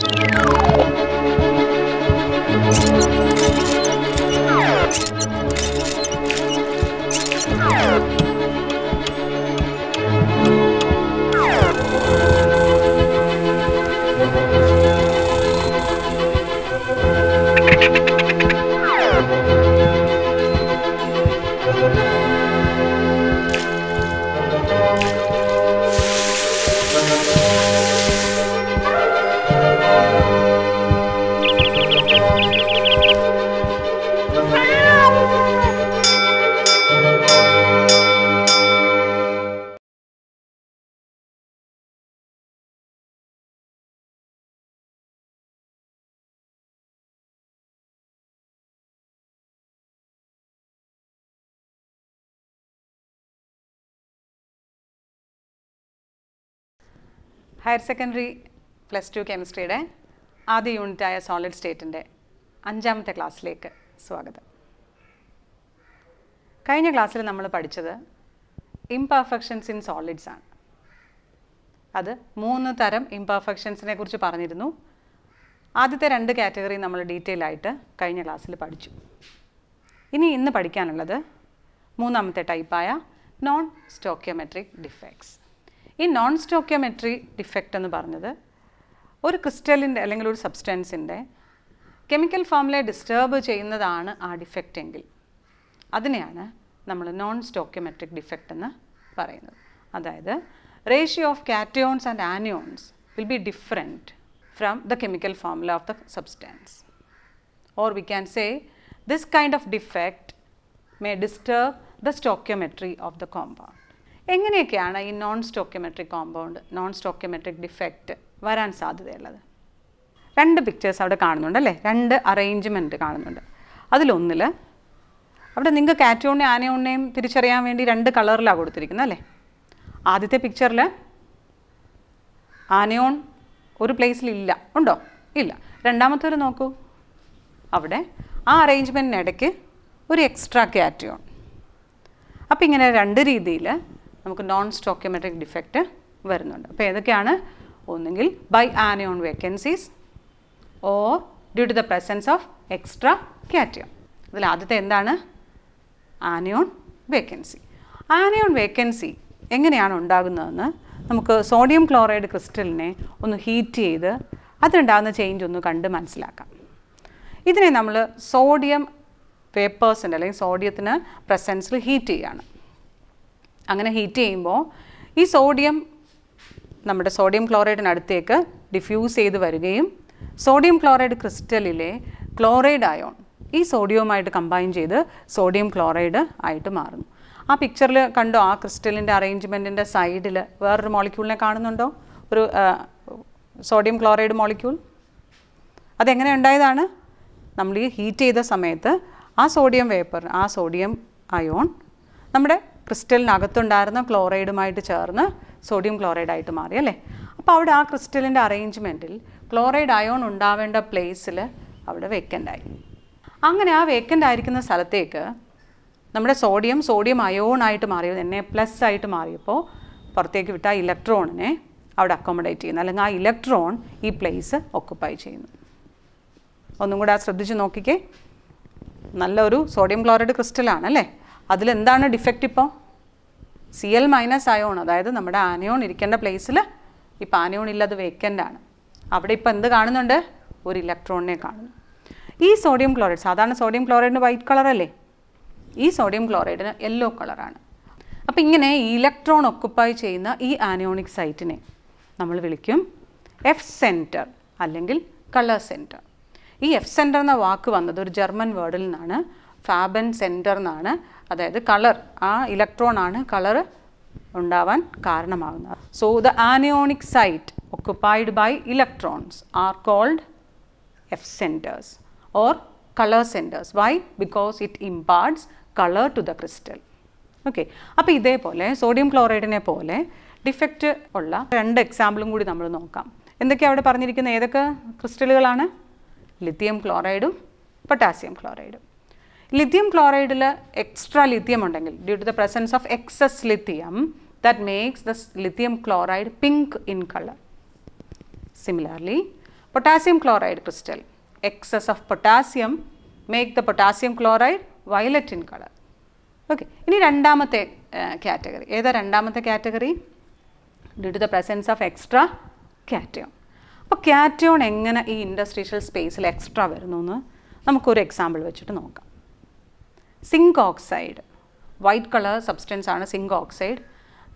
you higher secondary plus two കെമിസ്ട്രിയുടെ ആദ്യ യൂണിറ്റായ സോളിഡ് സ്റ്റേറ്റിൻ്റെ അഞ്ചാമത്തെ ക്ലാസ്സിലേക്ക് സ്വാഗതം കഴിഞ്ഞ ക്ലാസ്സിൽ നമ്മൾ പഠിച്ചത് ഇംപെർഫെക്ഷൻസ് ഇൻ സോളിഡ്സ് ആണ് അത് മൂന്ന് തരം ഇംപെർഫെക്ഷൻസിനെ കുറിച്ച് പറഞ്ഞിരുന്നു ആദ്യത്തെ രണ്ട് കാറ്റഗറി നമ്മൾ ഡീറ്റെയിൽ ആയിട്ട് കഴിഞ്ഞ ക്ലാസ്സിൽ പഠിച്ചു ഇനി ഇന്ന് പഠിക്കാനുള്ളത് മൂന്നാമത്തെ ടൈപ്പായ നോൺ സ്റ്റോക്കിയോമെട്രിക് ഡിഫെക്ട്സ് ഈ നോൺ സ്റ്റോക്കിയോമെട്രി ഡിഫക്റ്റ് എന്ന് പറഞ്ഞത് ഒരു ക്രിസ്റ്റലിൻ്റെ അല്ലെങ്കിൽ ഒരു സബ്സ്റ്റൻസിൻ്റെ കെമിക്കൽ ഫോമിലെ ഡിസ്റ്റർബ് ചെയ്യുന്നതാണ് ആ ഡിഫക്റ്റ് എങ്കിൽ അതിനെയാണ് നമ്മൾ നോൺ സ്റ്റോക്കിയോമെട്രിക് ഡിഫക്റ്റ് എന്ന് പറയുന്നത് അതായത് ratio of cations and anions will be different from the chemical formula of the substance or we can say this kind of defect may disturb the stoichiometry of the compound എങ്ങനെയൊക്കെയാണ് ഈ non stoichiometric compound non stoichiometric defect വരാൻ സാധ്യതയുള്ളത് രണ്ട് pictures അവിടെ കാണുന്നുണ്ട് അല്ലേ രണ്ട് arrangement കാണുന്നുണ്ട് അതിലൊന്നിൽ അവിടെ നിങ്ങൾക്ക് കാറ്റോണിയും ആനയോണിനെയും തിരിച്ചറിയാൻ വേണ്ടി രണ്ട് കളറിലാണ് കൊടുത്തിരിക്കുന്നത് അല്ലേ ആദ്യത്തെ പിക്ചറിൽ ആനയോൺ ഒരു പ്ലേസിലില്ല ഉണ്ടോ ഇല്ല ഒരു നോക്കൂ അവിടെ ആ അറേഞ്ച്മെൻറ്റിനിടയ്ക്ക് ഒരു എക്സ്ട്രാ കാറ്റയോൺ അപ്പോൾ ഇങ്ങനെ രണ്ട് രീതിയിൽ നമുക്ക് നോൺ സ്റ്റോക്യോമെട്രിക് ഡിഫക്റ്റ് വരുന്നുണ്ട് അപ്പോൾ ഏതൊക്കെയാണ് ഒന്നുകിൽ by anion vacancies or due to the presence of extra cation അതിൽ ആദ്യത്തെ എന്താണ് ആനയോൺ വേക്കൻസി ആനയോൺ വേക്കൻസി എങ്ങനെയാണ് ഉണ്ടാകുന്നതെന്ന് നമുക്ക് സോഡിയം ക്ലോറൈഡ് ക്രിസ്റ്റലിനെ ഒന്ന് ഹീറ്റ് ചെയ്ത് അതിനുണ്ടാകുന്ന ചേഞ്ച് ഒന്ന് കണ്ട് മനസ്സിലാക്കാം ഇതിനെ നമ്മൾ സോഡിയം പേപ്പേഴ്സിൻ്റെ അല്ലെങ്കിൽ സോഡിയത്തിന് പ്രസൻസിൽ ഹീറ്റ് ചെയ്യുകയാണ് അങ്ങനെ ഹീറ്റ് ചെയ്യുമ്പോൾ ഈ സോഡിയം നമ്മുടെ സോഡിയം ക്ലോറൈഡിനടുത്തേക്ക് ഡിഫ്യൂസ് ചെയ്ത് വരികയും സോഡിയം ക്ലോറൈഡ് ക്രിസ്റ്റലിലെ ക്ലോറൈഡ് അയോൺ ഈ സോഡിയവുമായിട്ട് കമ്പൈൻ ചെയ്ത് സോഡിയം ക്ലോറൈഡ് ആയിട്ട് മാറുന്നു ആ പിക്ചറിൽ കണ്ടോ ആ ക്രിസ്റ്റലിൻ്റെ അറേഞ്ച്മെൻറ്റിൻ്റെ സൈഡിൽ വേറൊരു മോളിക്യൂളിനെ കാണുന്നുണ്ടോ ഒരു സോഡിയം ക്ലോറൈഡ് മോളിക്യൂൾ അതെങ്ങനെ ഉണ്ടായതാണ് നമ്മൾ ഈ ഹീറ്റ് ചെയ്ത സമയത്ത് ആ സോഡിയം വേപ്പർ ആ സോഡിയം അയോൺ നമ്മുടെ ക്രിസ്റ്റലിനകത്തുണ്ടായിരുന്ന ക്ലോറൈഡുമായിട്ട് ചേർന്ന് സോഡിയം ക്ലോറൈഡായിട്ട് മാറി അല്ലേ അപ്പോൾ അവിടെ ആ ക്രിസ്റ്റലിൻ്റെ അറേഞ്ച്മെൻറ്റിൽ ക്ലോറൈഡ് അയോൺ ഉണ്ടാവേണ്ട പ്ലേസിൽ അവിടെ വേക്കൻ്റായി അങ്ങനെ ആ വേക്കൻ്റ് ആയിരിക്കുന്ന സ്ഥലത്തേക്ക് നമ്മുടെ സോഡിയം സോഡിയം അയോണായിട്ട് മാറിയത് എന്നെ പ്ലസ് ആയിട്ട് മാറിയപ്പോൾ പുറത്തേക്ക് വിട്ട ആ ഇലക്ട്രോണിനെ അവിടെ അക്കോമഡേറ്റ് ചെയ്യുന്നു അല്ലെങ്കിൽ ആ ഇലക്ട്രോൺ ഈ പ്ലേസ് ഓക്കുപ്പൈ ചെയ്യുന്നു ഒന്നും കൂടെ ശ്രദ്ധിച്ച് നോക്കിക്കേ നല്ലൊരു സോഡിയം ക്ലോറൈഡ് ക്രിസ്റ്റലാണ് അല്ലേ അതിലെന്താണ് ഡിഫക്റ്റ് ഇപ്പോൾ സി എൽ മൈനസ് അയോൺ അതായത് നമ്മുടെ ആനയോൺ ഇരിക്കേണ്ട പ്ലേസിൽ ഇപ്പോൾ ആനയോൺ ഇല്ല അത് വേക്കൻ്റ് ആണ് അവിടെ ഇപ്പോൾ എന്ത് കാണുന്നുണ്ട് ഒരു ഇലക്ട്രോണിനെ കാണുന്നു ഈ സോഡിയം ക്ലോറൈഡ് സാധാരണ സോഡിയം ക്ലോറൈഡിന് വൈറ്റ് കളറല്ലേ ഈ സോഡിയം ക്ലോറൈഡിന് യെല്ലോ കളറാണ് അപ്പോൾ ഇങ്ങനെ ഇലക്ട്രോൺ ഒക്കുപ്പൈ ചെയ്യുന്ന ഈ ആനയോണിക് സൈറ്റിനെ നമ്മൾ വിളിക്കും എഫ് സെൻറ്റർ അല്ലെങ്കിൽ കളർ സെൻറ്റർ ഈ എഫ് സെൻറ്റർ എന്ന വാക്ക് വന്നത് ഒരു ജർമ്മൻ വേർഡിൽ നിന്നാണ് ഫാബൻ സെൻറ്റർ എന്നാണ് അതായത് കളർ ആ ഇലക്ട്രോണാണ് കളർ ഉണ്ടാവാൻ കാരണമാകുന്നത് so the anionic site occupied by electrons are called F centres or colour centres why because it imparts colour to the crystal okay അപ്പോൾ ഇതേപോലെ സോഡിയം ക്ലോറൈഡിനെ പോലെ ഡിഫക്റ്റ് ഉള്ള രണ്ട് എക്സാമ്പിളും കൂടി നമ്മൾ നോക്കാം എന്തൊക്കെയാണ് അവിടെ പറഞ്ഞിരിക്കുന്ന ഏതൊക്കെ ക്രിസ്റ്റലുകളാണ് ലിത്തിയം ക്ലോറൈഡും പൊട്ടാസ്യം ക്ലോറൈഡും ലിഥിയം ക്ലോറൈഡിൽ എക്സ്ട്രാ ലിഥിയം ഉണ്ടെങ്കിൽ due to the presence of excess lithium that makes the lithium chloride pink in colour similarly potassium chloride crystal excess of potassium make the potassium chloride violet in colour okay ഇനി രണ്ടാമത്തെ category ഏതാ രണ്ടാമത്തെ category due to the presence of extra cation അപ്പോൾ cation എങ്ങനെ ഈ ഇൻഡസ്ട്രീഷ്യൽ സ്പേസിൽ extra വരുന്നു എന്ന് നമുക്കൊരു എക്സാമ്പിൾ വെച്ചിട്ട് നോക്കാം zinc oxide white colour substance ആണ് സിങ്ക് ഓക്സൈഡ്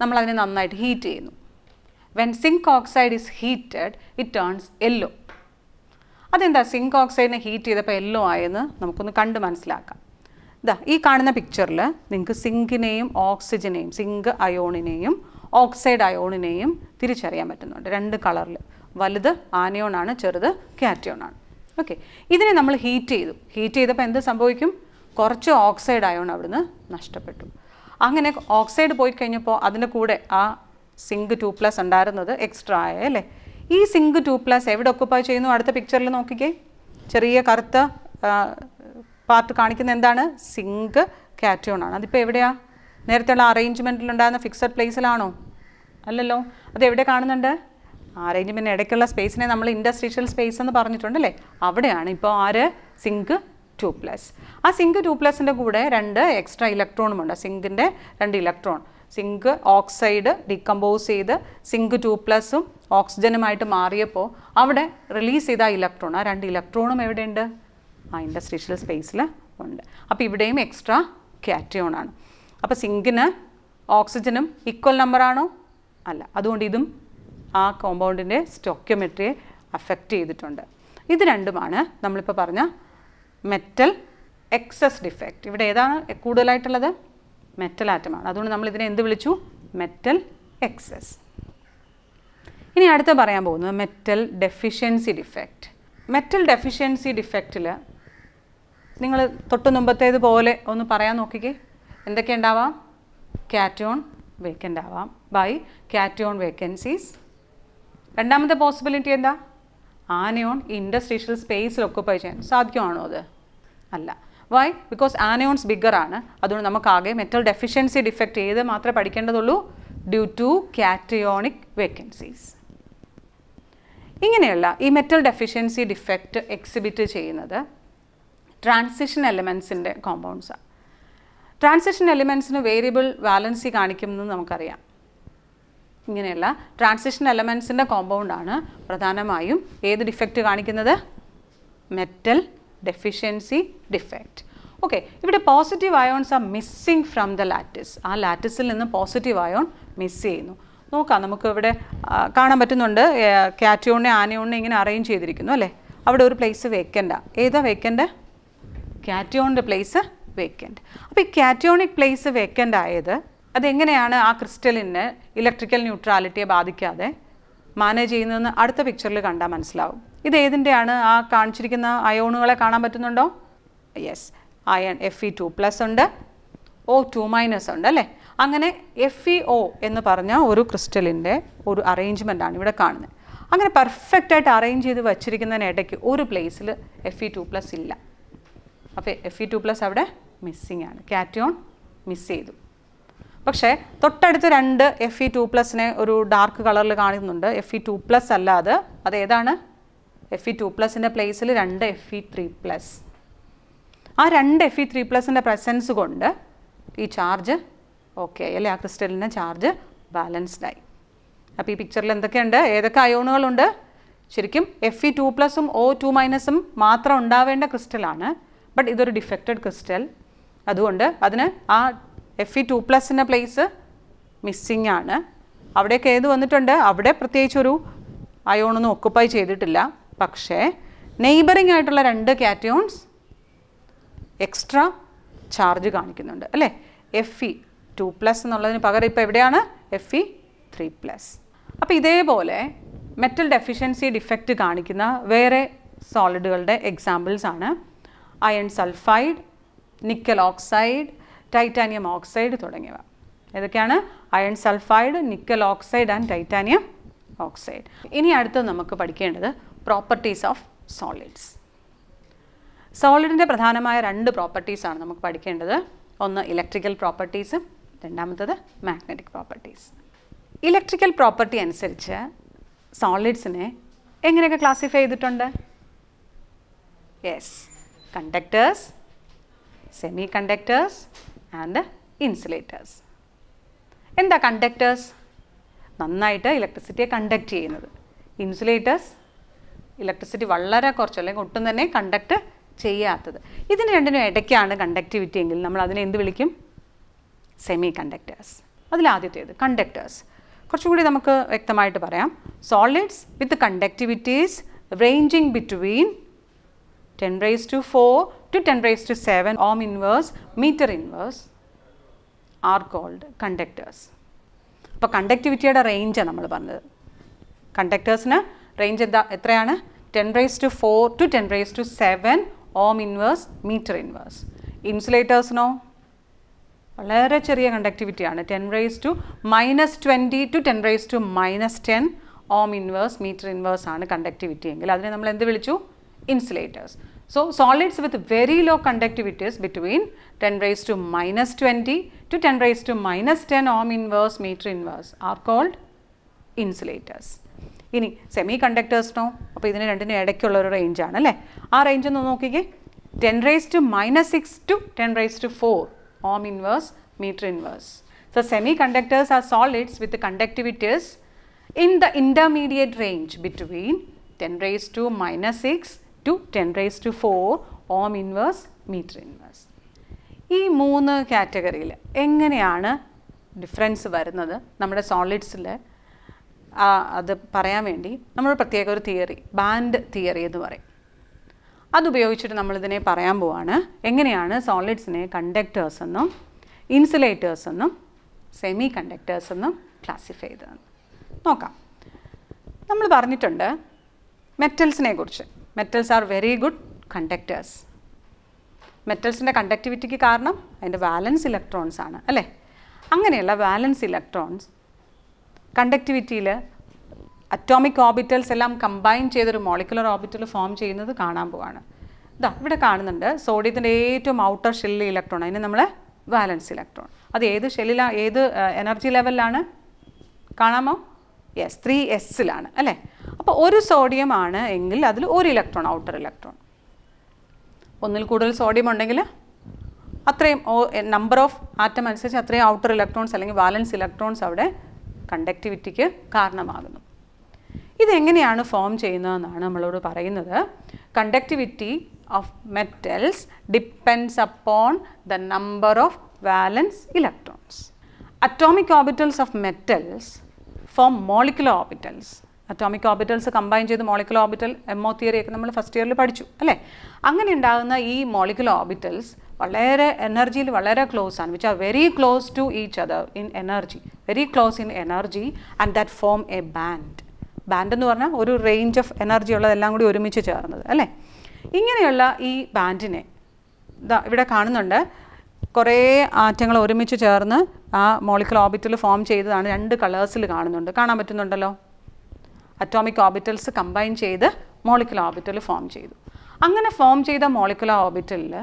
നമ്മളതിനെ നന്നായിട്ട് ഹീറ്റ് ചെയ്യുന്നു when zinc oxide is heated it turns yellow അതെന്താ സിങ്ക് ഓക്സൈഡിനെ ഹീറ്റ് ചെയ്തപ്പോൾ യെല്ലോ ആയെന്ന് നമുക്കൊന്ന് കണ്ട് മനസ്സിലാക്കാം ഇതാ ഈ കാണുന്ന പിക്ചറിൽ നിങ്ങൾക്ക് സിങ്കിനെയും ഓക്സിജനെയും സിങ്ക് അയോണിനെയും ഓക്സൈഡ് അയോണിനെയും തിരിച്ചറിയാൻ പറ്റുന്നുണ്ട് രണ്ട് കളറിൽ വലുത് ആനയോണാണ് ചെറുത് ക്യാറ്റിയോണാണ് ഓക്കെ ഇതിനെ നമ്മൾ ഹീറ്റ് ചെയ്തു ഹീറ്റ് ചെയ്തപ്പോൾ എന്ത് സംഭവിക്കും കുറച്ച് ഓക്സൈഡ് അയോൺ അവിടുന്ന് നഷ്ടപ്പെട്ടു അങ്ങനെ ഓക്സൈഡ് പോയി കഴിഞ്ഞപ്പോൾ അതിന് കൂടെ ആ സിങ്ക് ടു പ്ലസ് ഉണ്ടായിരുന്നത് എക്സ്ട്രാ ആയ അല്ലേ ഈ സിങ്ക് ടു പ്ലസ് എവിടെ ഒക്കുപ്പായി ചെയ്യുന്നു അടുത്ത പിക്ചറിൽ നോക്കിക്കേ ചെറിയ കറുത്ത പാർട്ട് കാണിക്കുന്ന എന്താണ് സിങ്ക് കാറ്റോൺ ആണ് അതിപ്പോൾ എവിടെയാണ് ഉള്ള അറേഞ്ച്മെൻറ്റിലുണ്ടായിരുന്ന ഫിക്സഡ് പ്ലേസിലാണോ അല്ലല്ലോ അത് എവിടെ കാണുന്നുണ്ട് അറേഞ്ച്മെൻറ്റിന് ഇടയ്ക്കുള്ള സ്പേസിനെ നമ്മൾ ഇൻഡസ്ട്രീഷ്യൽ സ്പേസ് എന്ന് പറഞ്ഞിട്ടുണ്ടല്ലേ അവിടെയാണ് ഇപ്പോൾ ആര് സിങ്ക് ടു പ്ലസ് ആ സിങ്ക് ടു പ്ലസിൻ്റെ കൂടെ രണ്ട് എക്സ്ട്രാ ഇലക്ട്രോണും ഉണ്ട് സിങ്കിൻ്റെ രണ്ട് ഇലക്ട്രോൺ സിങ്ക് ഓക്സൈഡ് ഡീകമ്പോസ് ചെയ്ത് സിങ്ക് ടു പ്ലസും ഓക്സിജനുമായിട്ട് മാറിയപ്പോൾ അവിടെ റിലീസ് ചെയ്ത ഇലക്ട്രോൺ ആ രണ്ട് ഇലക്ട്രോണും എവിടെയുണ്ട് ആ ഇൻഡസ്ട്രീഷ്യൽ സ്പേസിൽ ഉണ്ട് അപ്പോൾ ഇവിടെയും എക്സ്ട്രാ ആണ് അപ്പോൾ സിങ്കിന് ഓക്സിജനും ഈക്വൽ നമ്പറാണോ അല്ല അതുകൊണ്ട് ഇതും ആ കോമ്പൗണ്ടിൻ്റെ സ്റ്റോക്യോമെട്രിയെ അഫക്റ്റ് ചെയ്തിട്ടുണ്ട് ഇത് രണ്ടുമാണ് നമ്മളിപ്പോൾ പറഞ്ഞ മെറ്റൽ എക്സസ് ഡിഫക്റ്റ് ഇവിടെ ഏതാണ് കൂടുതലായിട്ടുള്ളത് മെറ്റൽ ആറ്റമാണ് അതുകൊണ്ട് നമ്മൾ ഇതിനെ എന്ത് വിളിച്ചു മെറ്റൽ എക്സസ് ഇനി അടുത്ത പറയാൻ പോകുന്നത് metal deficiency defect metal deficiency ഡിഫെക്റ്റിൽ നിങ്ങൾ തൊട്ട് മുമ്പത്തേത് പോലെ ഒന്ന് പറയാൻ നോക്കിക്കേ എന്തൊക്കെ ഉണ്ടാവാം കാറ്റോൺ വേക്കൻ്റ് ആവാം ബൈ കാറ്റോൺ വേക്കൻസീസ് രണ്ടാമത്തെ പോസിബിലിറ്റി എന്താ ആനയോൺ ഇൻഡസ്ട്രീഷ്യൽ സ്പേസിൽ ഒക്കുപ്പൈ ചെയ്യാൻ സാധിക്കുമാണോ അത് അല്ല വൈ ബിക്കോസ് ആനയോൺസ് ബിഗർ ആണ് അതുകൊണ്ട് നമുക്കാകെ മെറ്റൽ ഡെഫിഷ്യൻസി ഡിഫക്റ്റ് ചെയ്ത് മാത്രമേ പഠിക്കേണ്ടതുള്ളൂ ഡ്യൂ ടു കാറ്റയോണിക് വേക്കൻസീസ് ഇങ്ങനെയുള്ള ഈ മെറ്റൽ ഡെഫിഷ്യൻസി ഡിഫക്റ്റ് എക്സിബിറ്റ് ചെയ്യുന്നത് ട്രാൻസിഷൻ എലിമെൻസിൻ്റെ കോമ്പൗണ്ട്സാണ് ട്രാൻസിഷൻ എലിമെൻസിന് വേരിയബിൾ വാലൻസി കാണിക്കുമെന്ന് നമുക്കറിയാം ഇങ്ങനെയുള്ള ട്രാൻസിഷൻ എലമെൻസിൻ്റെ കോമ്പൗണ്ടാണ് പ്രധാനമായും ഏത് ഡിഫക്റ്റ് കാണിക്കുന്നത് മെറ്റൽ ഡെഫിഷ്യൻസി ഡിഫെക്റ്റ് ഓക്കെ ഇവിടെ positive ions are missing from the lattice ആ ലാറ്റിസിൽ നിന്ന് പോസിറ്റീവ് അയോൺ മിസ് ചെയ്യുന്നു നോക്കാം നമുക്ക് ഇവിടെ കാണാൻ പറ്റുന്നുണ്ട് കാറ്റിയോണിനെ ആനയോണിനെ ഇങ്ങനെ അറേഞ്ച് ചെയ്തിരിക്കുന്നു അല്ലേ അവിടെ ഒരു പ്ലേസ് വേക്കൻ്റാണ് ഏതാ വേക്കൻ്റ് കാറ്റിയോണിൻ്റെ പ്ലേസ് വേക്കൻ്റ് അപ്പോൾ ഈ കാറ്റിയോണിക് പ്ലേസ് വേക്കൻ്റ് ആയത് അതെങ്ങനെയാണ് ആ ക്രിസ്റ്റലിന് ഇലക്ട്രിക്കൽ ന്യൂട്രാലിറ്റിയെ ബാധിക്കാതെ മാനേജ് ചെയ്യുന്നതെന്ന് അടുത്ത പിക്ചറിൽ കണ്ടാൽ മനസ്സിലാവും ഇത് ഏതിൻ്റെയാണ് ആ കാണിച്ചിരിക്കുന്ന അയോണുകളെ കാണാൻ പറ്റുന്നുണ്ടോ yes iron F E two plus ഉണ്ട് ഒ ടു മൈനസ് ഉണ്ട് അല്ലേ അങ്ങനെ എഫ് ഇ ഒ എന്ന് പറഞ്ഞ ഒരു ക്രിസ്റ്റലിൻ്റെ ഒരു അറേഞ്ച്മെൻ്റാണ് ഇവിടെ കാണുന്നത് അങ്ങനെ പെർഫെക്റ്റായിട്ട് അറേഞ്ച് ചെയ്ത് വെച്ചിരിക്കുന്നതിനിടയ്ക്ക് ഒരു പ്ലേസിൽ എഫ് ഇ ടു പ്ലസ് ഇല്ല അപ്പോൾ എഫ് ഇ ടു പ്ലസ് അവിടെ മിസ്സിങ് ആണ് കാറ്റിയോൺ മിസ് ചെയ്തു പക്ഷേ തൊട്ടടുത്ത് രണ്ട് എഫ് ഇ ടു പ്ലസിനെ ഒരു ഡാർക്ക് കളറിൽ കാണുന്നുണ്ട് എഫ് ഇ ടു പ്ലസ് അല്ലാതെ അത് ഏതാണ് എഫ് ഇ e ടു പ്ലസിൻ്റെ പ്ലേസിൽ രണ്ട് എഫ് ഇ ത്രീ പ്ലസ് ആ രണ്ട് എഫ് ഇ ത്രീ പ്ലസിൻ്റെ പ്രസൻസ് കൊണ്ട് ഈ ചാർജ് ഓക്കെ ആയി അല്ലേ ആ ക്രിസ്റ്റലിൻ്റെ ചാർജ് ബാലൻസ്ഡ് ആയി അപ്പോൾ ഈ പിക്ചറിൽ എന്തൊക്കെയുണ്ട് ഏതൊക്കെ അയോണുകളുണ്ട് ശരിക്കും എഫ് ഇ ടു പ്ലസും ഒ ടു മൈനസും മാത്രം ഉണ്ടാവേണ്ട ക്രിസ്റ്റലാണ് ബട്ട് ഇതൊരു ഡിഫക്റ്റഡ് ക്രിസ്റ്റൽ അതുകൊണ്ട് അതിന് ആ എഫ് ഇ ടു പ്ലസിൻ്റെ പ്ലേസ് മിസ്സിംഗ് ആണ് അവിടെയൊക്കെ ഏത് വന്നിട്ടുണ്ട് അവിടെ പ്രത്യേകിച്ചൊരു അയോണൊന്നും ഒക്കുപ്പൈ ചെയ്തിട്ടില്ല പക്ഷേ നെയ്ബറിംഗ് ആയിട്ടുള്ള രണ്ട് കാറ്റയോൺസ് എക്സ്ട്രാ ചാർജ് കാണിക്കുന്നുണ്ട് അല്ലേ എഫ് ഇ ടു പ്ലസ് എന്നുള്ളതിന് പകരം ഇപ്പോൾ എവിടെയാണ് എഫ് ഇ ത്രീ പ്ലസ് അപ്പോൾ ഇതേപോലെ മെറ്റൽ ഡെഫിഷ്യൻസി ഡിഫക്റ്റ് കാണിക്കുന്ന വേറെ സോളിഡുകളുടെ എക്സാമ്പിൾസ് ആണ് iron sulphide nickel oxide titanium oxide തുടങ്ങിയവ ഏതൊക്കെയാണ് iron sulphide nickel oxide and titanium oxide ഇനി അടുത്ത് നമുക്ക് പഠിക്കേണ്ടത് പ്രോപ്പർട്ടീസ് ഓഫ് സോളിഡ്സ് സോളിഡിൻ്റെ പ്രധാനമായ രണ്ട് പ്രോപ്പർട്ടീസാണ് നമുക്ക് പഠിക്കേണ്ടത് ഒന്ന് ഇലക്ട്രിക്കൽ പ്രോപ്പർട്ടീസും രണ്ടാമത്തത് മാഗ്നറ്റിക് പ്രോപ്പർട്ടീസ് ഇലക്ട്രിക്കൽ പ്രോപ്പർട്ടി അനുസരിച്ച് സോളിഡ്സിനെ എങ്ങനെയൊക്കെ ക്ലാസിഫൈ ചെയ്തിട്ടുണ്ട് yes conductors semi conductors and insulators എന്താ കണ്ടക്ടേഴ്സ് നന്നായിട്ട് ഇലക്ട്രിസിറ്റിയെ കണ്ടക്ട് ചെയ്യുന്നത് ഇൻസുലേറ്റേഴ്സ് ഇലക്ട്രിസിറ്റി വളരെ കുറച്ച് അല്ലെങ്കിൽ ഒട്ടും തന്നെ കണ്ടക്ട് ചെയ്യാത്തത് ഇതിന് രണ്ടിനും ഇടയ്ക്കാണ് കണ്ടക്ടിവിറ്റി എങ്കിൽ നമ്മൾ അതിനെ എന്ത് വിളിക്കും സെമി കണ്ടക്ടേഴ്സ് അതിലാദ്യത്തേത് കണ്ടക്ടേഴ്സ് കുറച്ചുകൂടി നമുക്ക് വ്യക്തമായിട്ട് പറയാം solids with conductivities ranging between ten raise to four to ten raise to seven ohm inverse metre inverse are called conductors അപ്പോൾ കണ്ടക്ടിവിറ്റിയുടെ റേഞ്ചാണ് നമ്മൾ പറഞ്ഞത് കണ്ടക്ടേഴ്സിന് റേഞ്ച് എന്താ എത്രയാണ് ten raise to four to ten raise to seven ohm inverse metre inverse ഇൻസുലേറ്റേഴ്സിനോ വളരെ ചെറിയ കണ്ടക്ടിവിറ്റിയാണ് ten raise to minus twenty to ten raise to minus ten ohm inverse metre inverse ആണ് കണ്ടക്ടിവിറ്റി എങ്കിൽ അതിനെ നമ്മൾ എന്ത് വിളിച്ചു insulators so solids with very low conductivities between ten raise to minus twenty to 10 raised to minus 10 ohm inverse meter inverse are called insulators. ഇനി semi കണ്ടക്ടേഴ്സിനോ അപ്പോൾ ഇതിന് രണ്ടിന് ഇടയ്ക്കുള്ള ഒരു റേഞ്ചാണ് അല്ലേ ആ റേഞ്ച് ഒന്ന് നോക്കിക്കേ ten raise to minus six to ten raise to four ohm inverse metre inverse so semi conductors are solids with conductivities in the intermediate range between ten raise to minus six to ten raise to four ohm inverse metre inverse ഈ മൂന്ന് കാറ്റഗറിയിൽ എങ്ങനെയാണ് difference വരുന്നത് നമ്മുടെ സോളിഡ്സിൽ അത് പറയാൻ വേണ്ടി നമ്മൾ പ്രത്യേക ഒരു തിയറി ബാൻഡ് തിയറി എന്ന് പറയും അതുപയോഗിച്ചിട്ട് നമ്മളിതിനെ പറയാൻ പോവാണ് എങ്ങനെയാണ് സോളിഡ്സിനെ കണ്ടക്ടേഴ്സ് എന്നും ഇൻസുലേറ്റേഴ്സ് എന്നും സെമി കണ്ടക്ടേഴ്സ് എന്നും ക്ലാസിഫൈ ചെയ്തതെന്ന് നോക്കാം നമ്മൾ പറഞ്ഞിട്ടുണ്ട് മെറ്റൽസിനെ കുറിച്ച് metals are very good conductors മെറ്റൽസിൻ്റെ കണ്ടക്ടിവിറ്റിക്ക് കാരണം അതിൻ്റെ വാലൻസ് ഇലക്ട്രോൺസ് ആണ് അല്ലേ അങ്ങനെയുള്ള വാലൻസ് ഇലക്ട്രോൺസ് കണ്ടക്ടിവിറ്റിയിൽ അറ്റോമിക് ഓർബിറ്റൽസ് എല്ലാം കമ്പൈൻ ചെയ്തൊരു മോളിക്കുലർ ഓർബിറ്റൽ ഫോം ചെയ്യുന്നത് കാണാൻ പോവാണ് ഇതാ ഇവിടെ കാണുന്നുണ്ട് സോഡിയത്തിൻ്റെ ഏറ്റവും ഔട്ടർ ഷെല്ലിൽ ഇലക്ട്രോൺ അതിന് നമ്മൾ വാലൻസ് ഇലക്ട്രോൺ അത് ഏത് ഷെല്ലിലാണ് ഏത് എനർജി ലെവലിലാണ് കാണാമോ യെസ് ത്രീ എസ്സിലാണ് അല്ലേ അപ്പോൾ ഒരു സോഡിയം ആണ് എങ്കിൽ അതിൽ ഒരു ഇലക്ട്രോൺ ഔട്ടർ ഇലക്ട്രോൺ ഒന്നിൽ കൂടുതൽ സോഡിയം ഉണ്ടെങ്കിൽ അത്രയും നമ്പർ ഓഫ് ആറ്റം അനുസരിച്ച് അത്രയും ഔട്ടർ ഇലക്ട്രോൺസ് അല്ലെങ്കിൽ വാലൻസ് ഇലക്ട്രോൺസ് അവിടെ കണ്ടക്ടിവിറ്റിക്ക് കാരണമാകുന്നു ഇതെങ്ങനെയാണ് ഫോം ചെയ്യുന്നതെന്നാണ് നമ്മളോട് പറയുന്നത് conductivity of metals depends upon the number of valence electrons atomic orbitals of metals form molecular orbitals atomic orbitals combine ചെയ്ത് മോളിക്കുലർ ഓർബിറ്റൽ എമ്മോ തിയറി ഒക്കെ നമ്മൾ ഫസ്റ്റ് ഇയറിൽ പഠിച്ചു അല്ലേ അങ്ങനെ ഉണ്ടാകുന്ന ഈ മോളിക്കുലർ ഓർബിറ്റൽസ് വളരെ എനർജിയിൽ വളരെ ക്ലോസ് ആണ് which are very close to each other in energy very close in energy and that form a band band എന്ന് പറഞ്ഞാൽ ഒരു റേഞ്ച് ഓഫ് എനർജി ഉള്ളതെല്ലാം കൂടി ഒരുമിച്ച് ചേർന്നത് അല്ലേ ഇങ്ങനെയുള്ള ഈ ബാൻഡിനെ ഇതാ ഇവിടെ കാണുന്നുണ്ട് കുറേ ആറ്റങ്ങൾ ഒരുമിച്ച് ചേർന്ന് ആ മോളിക്കൽ ഓർബിറ്റൽ ഫോം ചെയ്തതാണ് രണ്ട് കളേഴ്സിൽ കാണുന്നുണ്ട് കാണാൻ പറ്റുന്നുണ്ടല്ലോ അറ്റോമിക് ഓർബിറ്റൽസ് കമ്പൈൻ ചെയ്ത് മോളിക്കുലർ ഓർബിറ്റൽ ഫോം ചെയ്തു അങ്ങനെ ഫോം ചെയ്ത മോളിക്കുലർ ഓബിറ്റലിൽ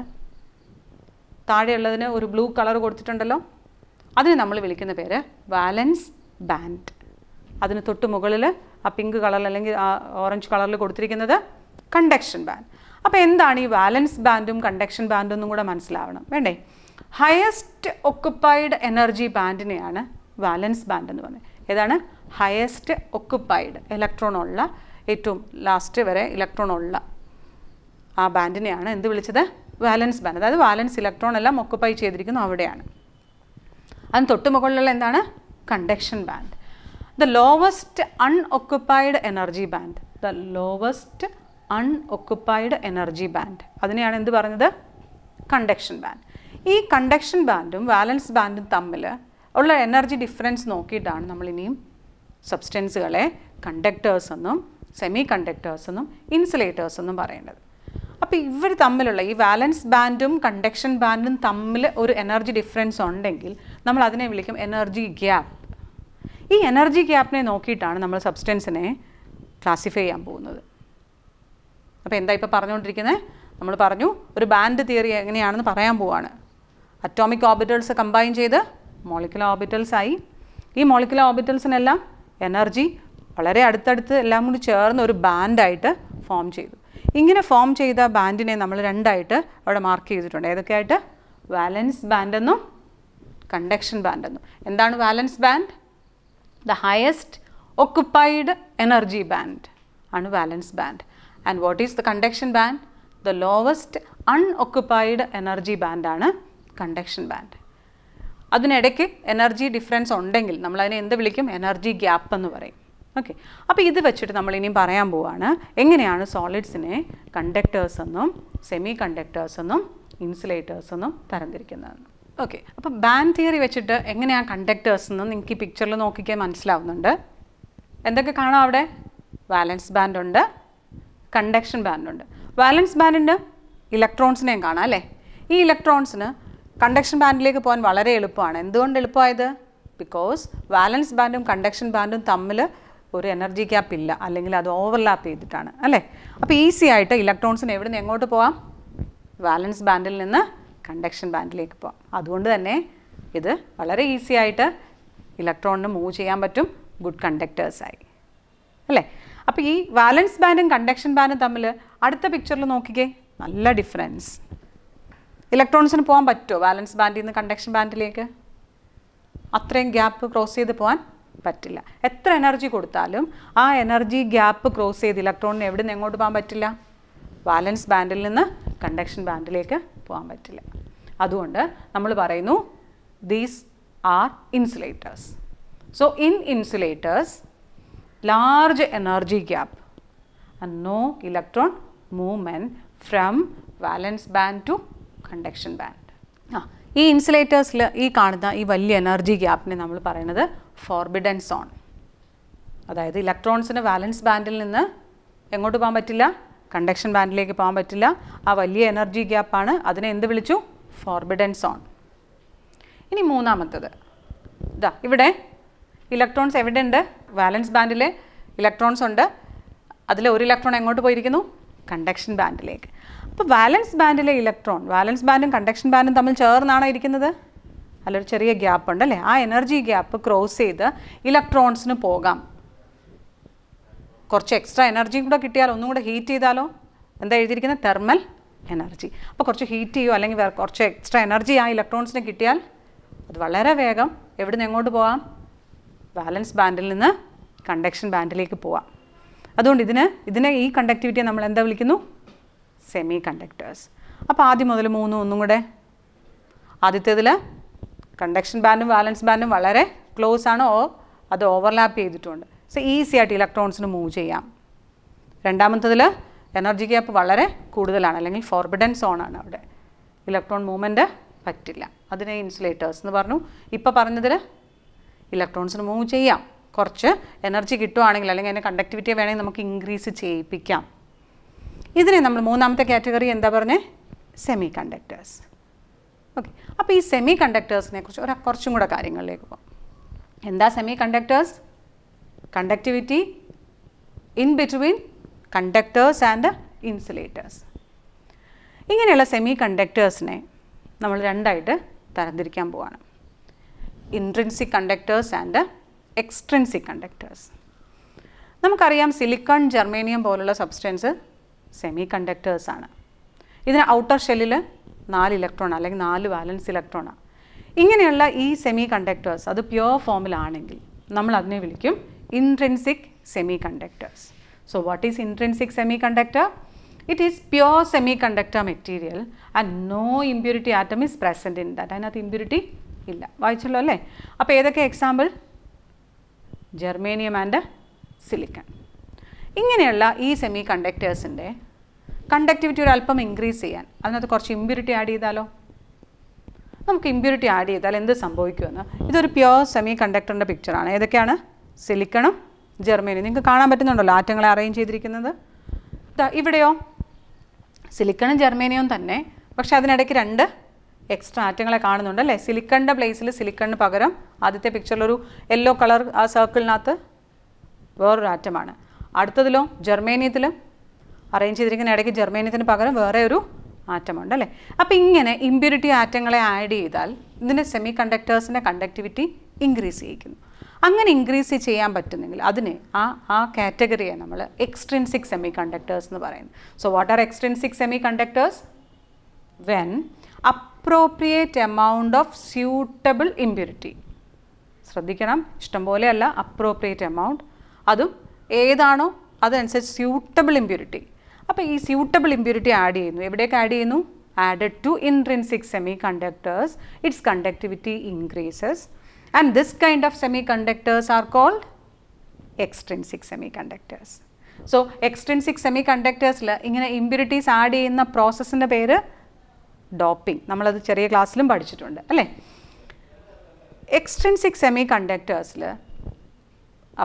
താഴെയുള്ളതിന് ഒരു ബ്ലൂ കളർ കൊടുത്തിട്ടുണ്ടല്ലോ അതിന് നമ്മൾ വിളിക്കുന്ന പേര് വാലൻസ് ബാൻഡ് അതിന് തൊട്ട് മുകളിൽ ആ പിങ്ക് കളർ അല്ലെങ്കിൽ ആ ഓറഞ്ച് കളറിൽ കൊടുത്തിരിക്കുന്നത് കണ്ടക്ഷൻ ബാൻഡ് അപ്പോൾ എന്താണ് ഈ വാലൻസ് ബാൻഡും കണ്ടക്ഷൻ ബാൻഡും ഒന്നും കൂടെ മനസ്സിലാവണം വേണ്ടേ ഹയസ്റ്റ് ഒക്കുപ്പൈഡ് എനർജി ബാൻഡിനെയാണ് വാലൻസ് ബാൻഡ് എന്ന് പറയുന്നത് ഏതാണ് ഹയസ്റ്റ് ഒക്കുപ്പൈഡ് ഇലക്ട്രോൺ ഉള്ള ഏറ്റവും ലാസ്റ്റ് വരെ ഇലക്ട്രോൺ ഉള്ള ആ ബാൻഡിനെയാണ് എന്ത് വിളിച്ചത് വാലൻസ് ബാൻഡ് അതായത് വാലൻസ് ഇലക്ട്രോൺ എല്ലാം ഒക്കുപ്പൈ ചെയ്തിരിക്കുന്നു അവിടെയാണ് അതിന് തൊട്ട് മുകളിലുള്ള എന്താണ് conduction band the lowest unoccupied energy band the lowest unoccupied energy band അതിനെയാണ് എന്ത് പറഞ്ഞത് കണ്ടക്ഷൻ ബാൻഡ് ഈ കണ്ടക്ഷൻ ബാൻഡും വാലൻസ് ബാൻഡും തമ്മിൽ ഉള്ള എനർജി ഡിഫറൻസ് നോക്കിയിട്ടാണ് നമ്മൾ ഇനിയും സബ്സ്റ്റൻസുകളെ കണ്ടക്ടേഴ്സ് എന്നും സെമി കണ്ടക്ടേഴ്സ് എന്നും ഇൻസുലേറ്റേഴ്സ് എന്നും പറയേണ്ടത് അപ്പോൾ ഇവർ തമ്മിലുള്ള ഈ വാലൻസ് ബാൻഡും കണ്ടക്ഷൻ ബാൻഡും തമ്മിൽ ഒരു എനർജി ഡിഫറൻസ് ഉണ്ടെങ്കിൽ നമ്മൾ അതിനെ വിളിക്കും എനർജി ഗ്യാപ്പ് ഈ എനർജി ഗ്യാപ്പിനെ നോക്കിയിട്ടാണ് നമ്മൾ സബ്സ്റ്റൻസിനെ ക്ലാസിഫൈ ചെയ്യാൻ പോകുന്നത് അപ്പോൾ എന്താ ഇപ്പോൾ പറഞ്ഞുകൊണ്ടിരിക്കുന്നത് നമ്മൾ പറഞ്ഞു ഒരു ബാൻഡ് തിയറി എങ്ങനെയാണെന്ന് പറയാൻ പോവാണ് അറ്റോമിക് ഓർബിറ്റൽസ് കമ്പൈൻ ചെയ്ത് മോളിക്കുലർ ഓർബിറ്റൽസ് ആയി ഈ മോളിക്കുലർ ഓർബിറ്റൽസിനെല്ലാം എനർജി വളരെ അടുത്തടുത്ത് എല്ലാം കൂടി ചേർന്ന് ഒരു ബാൻഡായിട്ട് ഫോം ചെയ്തു ഇങ്ങനെ ഫോം ചെയ്ത ബാൻഡിനെ നമ്മൾ രണ്ടായിട്ട് അവിടെ മാർക്ക് ചെയ്തിട്ടുണ്ട് ഏതൊക്കെയായിട്ട് വാലൻസ് ബാൻഡെന്നും കണ്ടക്ഷൻ ബാൻഡെന്നും എന്താണ് valence band the highest occupied energy band ആണ് valence band and what is the conduction band the lowest unoccupied energy ബാൻഡാണ് കണ്ടക്ഷൻ ബാൻഡ് അതിനിടയ്ക്ക് എനർജി ഡിഫറൻസ് ഉണ്ടെങ്കിൽ നമ്മളതിനെ എന്ത് വിളിക്കും എനർജി ഗ്യാപ്പ് എന്ന് പറയും ഓക്കെ അപ്പോൾ ഇത് വെച്ചിട്ട് നമ്മൾ ഇനിയും പറയാൻ പോവാണ് എങ്ങനെയാണ് സോളിഡ്സിനെ കണ്ടക്ടേഴ്സ് എന്നും സെമി കണ്ടക്ടേഴ്സ് എന്നും ഇൻസുലേറ്റേഴ്സ് എന്നും തരംതിരിക്കുന്നത് ഓക്കെ അപ്പോൾ ബാൻ തിയറി വെച്ചിട്ട് എങ്ങനെയാണ് കണ്ടക്ടേഴ്സ് എന്ന് നിങ്ങൾക്ക് ഈ പിക്ചറിൽ നോക്കിക്കാൻ മനസ്സിലാവുന്നുണ്ട് എന്തൊക്കെ കാണാം അവിടെ വാലൻസ് ബാൻഡ് ഉണ്ട് കണ്ടക്ഷൻ ബാൻഡ് ഉണ്ട് വാലൻസ് ബാൻഡിൻ്റെ ഇലക്ട്രോൺസിനെയും കാണാം അല്ലേ ഈ ഇലക്ട്രോൺസിന് കണ്ടക്ഷൻ ബാൻഡിലേക്ക് പോകാൻ വളരെ എളുപ്പമാണ് എന്തുകൊണ്ട് എളുപ്പമായത് ബിക്കോസ് വാലൻസ് ബാൻഡും കണ്ടക്ഷൻ ബാൻഡും തമ്മിൽ ഒരു എനർജി ഗ്യാപ്പ് ഇല്ല അല്ലെങ്കിൽ അത് ഓവർലാപ്പ് ചെയ്തിട്ടാണ് അല്ലേ അപ്പോൾ ഈസി ആയിട്ട് ഇലക്ട്രോൺസിന് എവിടെ നിന്ന് എങ്ങോട്ട് പോവാം വാലൻസ് ബാൻഡിൽ നിന്ന് കണ്ടക്ഷൻ ബാൻഡിലേക്ക് പോവാം അതുകൊണ്ട് തന്നെ ഇത് വളരെ ഈസി ആയിട്ട് ഇലക്ട്രോണിന് മൂവ് ചെയ്യാൻ പറ്റും ഗുഡ് കണ്ടക്ടേഴ്സായി അല്ലേ അപ്പോൾ ഈ വാലൻസ് ബാൻഡും കണ്ടക്ഷൻ ബാൻഡും തമ്മിൽ അടുത്ത പിക്ചറിൽ നോക്കിക്കേ നല്ല ഡിഫറൻസ് ഇലക്ട്രോൺസിന് പോകാൻ പറ്റുമോ വാലൻസ് ബാൻഡിൽ നിന്ന് കണ്ടക്ഷൻ ബാൻഡിലേക്ക് അത്രയും ഗ്യാപ്പ് ക്രോസ് ചെയ്ത് പോകാൻ പറ്റില്ല എത്ര എനർജി കൊടുത്താലും ആ എനർജി ഗ്യാപ്പ് ക്രോസ് ചെയ്ത് ഇലക്ട്രോണിന് എവിടെ നിന്ന് എങ്ങോട്ട് പോകാൻ പറ്റില്ല ബാലൻസ് ബാൻഡിൽ നിന്ന് കണ്ടക്ഷൻ ബാൻഡിലേക്ക് പോകാൻ പറ്റില്ല അതുകൊണ്ട് നമ്മൾ പറയുന്നു these are insulators so in insulators large energy gap no electron movement from balance band to conduction band ആ ഈ ഇൻസുലേറ്റേഴ്സിൽ ഈ കാണുന്ന ഈ വലിയ എനർജി ഗ്യാപ്പിനെ നമ്മൾ പറയുന്നത് ഫോർബിഡൻ സോൺ അതായത് ഇലക്ട്രോൺസിന് വാലൻസ് ബാൻഡിൽ നിന്ന് എങ്ങോട്ട് പോകാൻ പറ്റില്ല കണ്ടക്ഷൻ ബാൻഡിലേക്ക് പോകാൻ പറ്റില്ല ആ വലിയ എനർജി ഗ്യാപ്പാണ് അതിനെ എന്ത് വിളിച്ചു ഫോർബിഡൻ സോൺ ഇനി മൂന്നാമത്തത് ഇതാ ഇവിടെ ഇലക്ട്രോൺസ് എവിടെ ഉണ്ട് വാലൻസ് ബാൻഡിൽ ഇലക്ട്രോൺസ് ഉണ്ട് അതിൽ ഒരു ഇലക്ട്രോൺ എങ്ങോട്ട് പോയിരിക്കുന്നു കണ്ടക്ഷൻ ബാൻഡിലേക്ക് അപ്പോൾ വാലൻസ് ബാൻഡിലെ ഇലക്ട്രോൺ വാലൻസ് ബാൻഡും കണ്ടക്ഷൻ ബാൻഡും തമ്മിൽ ചേർന്നാണോ ഇരിക്കുന്നത് അല്ലൊരു ചെറിയ ഗ്യാപ്പ് ഉണ്ട് അല്ലേ ആ എനർജി ഗ്യാപ്പ് ക്രോസ് ചെയ്ത് ഇലക്ട്രോൺസിന് പോകാം കുറച്ച് എക്സ്ട്രാ എനർജിയും കൂടെ കിട്ടിയാലോ ഒന്നും കൂടെ ഹീറ്റ് ചെയ്താലോ എന്താ എഴുതിയിരിക്കുന്നത് തെർമൽ എനർജി അപ്പോൾ കുറച്ച് ഹീറ്റ് ചെയ്യുമോ അല്ലെങ്കിൽ വേറെ കുറച്ച് എക്സ്ട്രാ എനർജി ആ ഇലക്ട്രോൺസിന് കിട്ടിയാൽ അത് വളരെ വേഗം എവിടെ നിന്ന് എങ്ങോട്ട് പോകാം ബാലൻസ് ബാൻഡിൽ നിന്ന് കണ്ടക്ഷൻ ബാൻഡിലേക്ക് പോവാം അതുകൊണ്ട് ഇതിന് ഇതിനെ ഈ കണ്ടക്ടിവിറ്റിയെ നമ്മൾ എന്താ വിളിക്കുന്നു സെമി കണ്ടക്ടേഴ്സ് അപ്പോൾ ആദ്യം മുതൽ മൂന്നും ഒന്നും കൂടെ ആദ്യത്തേതിൽ കണ്ടക്ഷൻ ബാൻഡും വാലൻസ് ബാൻഡും വളരെ ക്ലോസ് ആണ് ഓ അത് ഓവർലാപ്പ് ചെയ്തിട്ടുണ്ട് സോ ഈസി ആയിട്ട് ഇലക്ട്രോൺസിന് മൂവ് ചെയ്യാം രണ്ടാമത്തതിൽ എനർജി ഗ്യാപ്പ് വളരെ കൂടുതലാണ് അല്ലെങ്കിൽ ഫോർബിഡൻ ആണ് അവിടെ ഇലക്ട്രോൺ മൂവ്മെൻ്റ് പറ്റില്ല അതിനെ ഇൻസുലേറ്റേഴ്സ് എന്ന് പറഞ്ഞു ഇപ്പോൾ പറഞ്ഞതിൽ ഇലക്ട്രോൺസിന് മൂവ് ചെയ്യാം കുറച്ച് എനർജി കിട്ടുവാണെങ്കിൽ അല്ലെങ്കിൽ അതിൻ്റെ കണ്ടക്ടിവിറ്റി വേണമെങ്കിൽ നമുക്ക് ഇൻക്രീസ് ചെയ്യിപ്പിക്കാം ഇതിനെ നമ്മൾ മൂന്നാമത്തെ കാറ്റഗറി എന്താ പറഞ്ഞത് സെമി കണ്ടക്ടേഴ്സ് ഓക്കെ അപ്പോൾ ഈ സെമി കണ്ടക്ടേഴ്സിനെ കുറിച്ച് ഒരു കുറച്ചും കൂടെ കാര്യങ്ങളിലേക്ക് പോകാം എന്താ semi conductors conductivity in between conductors and insulators ഇങ്ങനെയുള്ള സെമി കണ്ടക്ടേഴ്സിനെ നമ്മൾ രണ്ടായിട്ട് തരംതിരിക്കാൻ പോവാണ് intrinsic conductors and extrinsic conductors നമുക്കറിയാം സിലിക്കൺ ജർമേനിയം പോലുള്ള സബ്സ്റ്റൻസ് സെമി കണ്ടക്ടേഴ്സാണ് ഇതിന് ഔട്ടർ ഷെല്ലിൽ നാല് ഇലക്ട്രോൺ അല്ലെങ്കിൽ നാല് വാലൻസ് ഇലക്ട്രോണാണ് ഇങ്ങനെയുള്ള ഈ സെമി കണ്ടക്ടേഴ്സ് അത് പ്യുവർ ഫോമിലാണെങ്കിൽ നമ്മൾ അതിനെ വിളിക്കും intrinsic semi conductors so what is intrinsic semi conductor it is pure semi conductor material and no impurity atom is present in that അതിനകത്ത് ഇമ്പ്യൂരിറ്റി ഇല്ല വായിച്ചല്ലോ അല്ലേ അപ്പോൾ ഏതൊക്കെ എക്സാമ്പിൾ ജെർമേനിയം ആൻഡ് സിലിക്കൺ ഇങ്ങനെയുള്ള ഈ സെമി കണ്ടക്ടേഴ്സിൻ്റെ കണ്ടക്ടിവിറ്റി ഒരു അല്പം ഇൻക്രീസ് ചെയ്യാൻ അതിനകത്ത് കുറച്ച് ഇമ്പ്യൂരിറ്റി ആഡ് ചെയ്താലോ നമുക്ക് ഇമ്പ്യൂരിറ്റി ആഡ് ചെയ്താൽ എന്ത് സംഭവിക്കുമെന്ന് ഇതൊരു പ്യുവർ സെമി കണ്ടക്ടറിൻ്റെ പിക്ചറാണ് ഏതൊക്കെയാണ് സിലിക്കണും ജെർമേനിയും നിങ്ങൾക്ക് കാണാൻ പറ്റുന്നുണ്ടല്ലോ ആറ്റങ്ങളെ അറേഞ്ച് ചെയ്തിരിക്കുന്നത് ഇവിടെയോ സിലിക്കണും ജെർമേനിയും തന്നെ പക്ഷേ അതിനിടയ്ക്ക് രണ്ട് എക്സ്ട്രാ ആറ്റങ്ങളെ കാണുന്നുണ്ട് അല്ലേ സിലിക്കണിൻ്റെ പ്ലേസിൽ സിലിക്കണിന് പകരം ആദ്യത്തെ പിക്ചറിലൊരു യെല്ലോ കളർ ആ സർക്കിളിനകത്ത് വേറൊരു ആറ്റമാണ് അടുത്തതിലോ ജെർമേനിയത്തിലും അറേഞ്ച് ചെയ്തിരിക്കുന്ന ഇടയ്ക്ക് ജെർമേനിയത്തിന് പകരം വേറെ ഒരു ആറ്റമുണ്ട് അല്ലേ അപ്പോൾ ഇങ്ങനെ ഇമ്പ്യൂരിറ്റി ആറ്റങ്ങളെ ആഡ് ചെയ്താൽ ഇതിൻ്റെ സെമി കണ്ടക്ടേഴ്സിൻ്റെ കണ്ടക്ടിവിറ്റി ഇൻക്രീസ് ചെയ്യിക്കുന്നു അങ്ങനെ ഇൻക്രീസ് ചെയ്യാൻ പറ്റുന്നെങ്കിൽ അതിന് ആ ആ കാറ്റഗറിയെ നമ്മൾ എക്സ്ട്രിൻസിക് സെമി കണ്ടക്ടേഴ്സ് എന്ന് പറയുന്നു so what are extrinsic semi conductors when appropriate amount of suitable impurity ശ്രദ്ധിക്കണം ഇഷ്ടംപോലെയല്ല അപ്രോപ്രിയേറ്റ് എമൗണ്ട് അതും ഏതാണോ അതനുസരിച്ച് സ്യൂട്ടബിൾ ഇമ്പ്യൂരിറ്റി അപ്പോൾ ഈ സ്യൂട്ടബിൾ ഇമ്പ്യൂരിറ്റി ആഡ് ചെയ്യുന്നു എവിടെയൊക്കെ ആഡ് ചെയ്യുന്നു added to intrinsic semi conductors its conductivity increases and this kind of semi conductors are called extrinsic semi conductors so extrinsic semi കണ്ടക്ടേഴ്സിൽ ഇങ്ങനെ ഇമ്പ്യൂരിറ്റീസ് ആഡ് ചെയ്യുന്ന പ്രോസസ്സിൻ്റെ പേര് ഡോപ്പിംഗ് നമ്മളത് ചെറിയ ക്ലാസ്സിലും പഠിച്ചിട്ടുണ്ട് അല്ലേ എക്സ്ട്രിൻസിക് സെമി കണ്ടക്ടേഴ്സിൽ